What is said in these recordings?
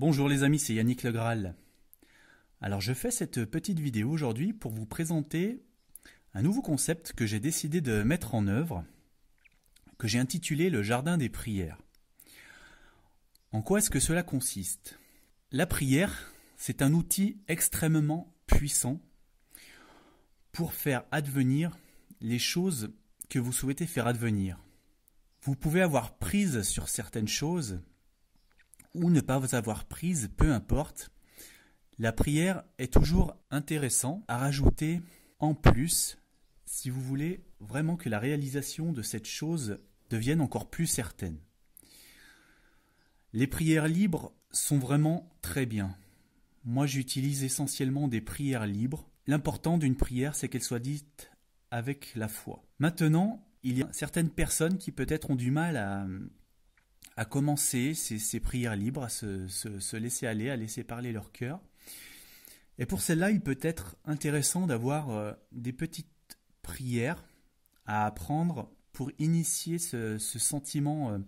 Bonjour les amis, c'est Yannick Graal. Alors je fais cette petite vidéo aujourd'hui pour vous présenter un nouveau concept que j'ai décidé de mettre en œuvre, que j'ai intitulé le jardin des prières. En quoi est-ce que cela consiste La prière, c'est un outil extrêmement puissant pour faire advenir les choses que vous souhaitez faire advenir. Vous pouvez avoir prise sur certaines choses, ou ne pas vous avoir prise, peu importe, la prière est toujours intéressante à rajouter en plus si vous voulez vraiment que la réalisation de cette chose devienne encore plus certaine. Les prières libres sont vraiment très bien. Moi j'utilise essentiellement des prières libres. L'important d'une prière c'est qu'elle soit dite avec la foi. Maintenant, il y a certaines personnes qui peut-être ont du mal à à commencer ces, prières libres, à se, laisser aller, à laisser parler leur cœur. Et pour celle-là, il peut être intéressant d'avoir euh, des petites prières à apprendre pour initier ce, ce sentiment euh,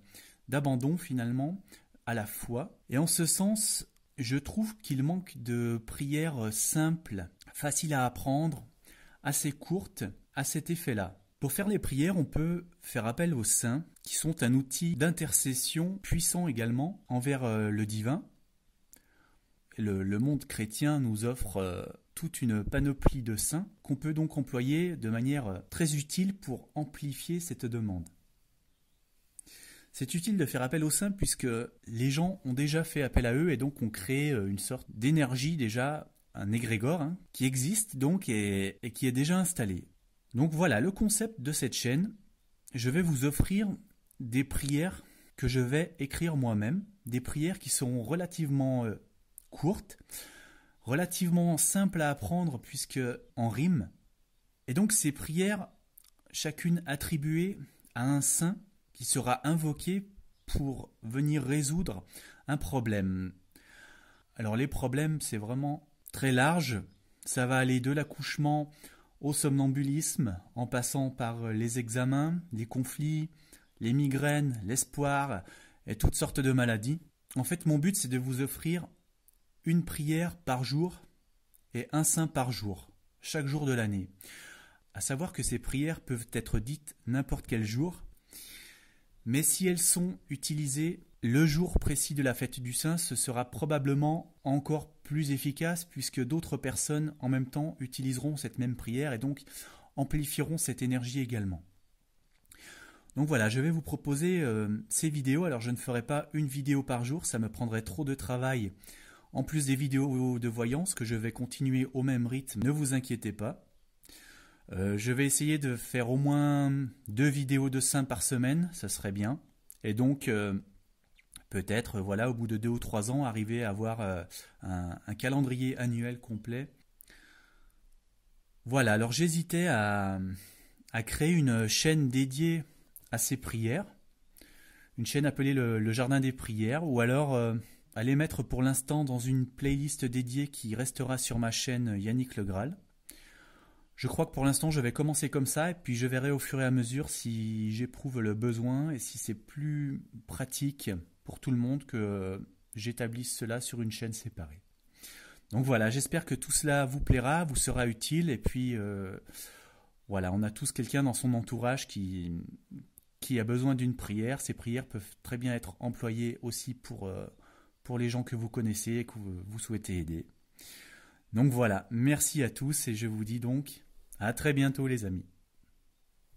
d'abandon finalement à la foi. Et en ce sens, je trouve qu'il manque de prières euh, simples, faciles à apprendre, assez courtes à cet effet-là. Pour faire les prières, on peut faire appel aux saints, qui sont un outil d'intercession puissant également envers euh, le divin. Le, monde chrétien nous offre euh, toute une panoplie de saints qu'on peut donc employer de manière euh, très utile pour amplifier cette demande. C'est utile de faire appel aux saints puisque les gens ont déjà fait appel à eux et donc ont créé une sorte d'énergie déjà, un égrégore, hein, qui existe donc et qui est déjà installé. Donc voilà le concept de cette chaîne. Je vais vous offrir des prières que je vais écrire moi-même, des prières qui seront relativement euh, courtes, relativement simples à apprendre puisque en rime. Et donc ces prières, chacune attribuée à un saint qui sera invoqué pour venir résoudre un problème. Alors les problèmes, c'est vraiment très large. Ça va aller de l'accouchement au somnambulisme, en passant par euh, les examens, les conflits, les migraines, l'espoir et toutes sortes de maladies. En fait, mon but, c'est de vous offrir une prière par jour et un saint par jour, chaque jour de l'année. À savoir que ces prières peuvent être dites n'importe quel jour, mais si elles sont utilisées le jour précis de la fête du saint, ce sera probablement encore plus efficace puisque d'autres personnes en même temps utiliseront cette même prière et donc amplifieront cette énergie également. Donc voilà, je vais vous proposer euh, ces vidéos. Alors je ne ferai pas une vidéo par jour, ça me prendrait trop de travail. En plus des vidéos de voyance que je vais continuer au même rythme, ne vous inquiétez pas. Euh, je vais essayer de faire au moins deux vidéos de Saint par semaine, ça serait bien. Et donc euh, peut-être, euh, voilà, au bout de deux ou trois ans, arriver à avoir euh, un, calendrier annuel complet. Voilà, alors j'hésitais à, créer une chaîne dédiée à ces prières, une chaîne appelée le, Jardin des prières, ou alors euh, à les mettre pour l'instant dans une playlist dédiée qui restera sur ma chaîne Yannick Le Graal. Je crois que pour l'instant, je vais commencer comme ça et puis je verrai au fur et à mesure si j'éprouve le besoin et si c'est plus pratique pour tout le monde que j'établisse cela sur une chaîne séparée. Donc voilà, j'espère que tout cela vous plaira, vous sera utile, et puis euh, voilà, on a tous quelqu'un dans son entourage qui, qui a besoin d'une prière. Ces prières peuvent très bien être employées aussi pour, euh, pour les gens que vous connaissez et que vous souhaitez aider. Donc voilà, merci à tous et je vous dis donc à très bientôt les amis.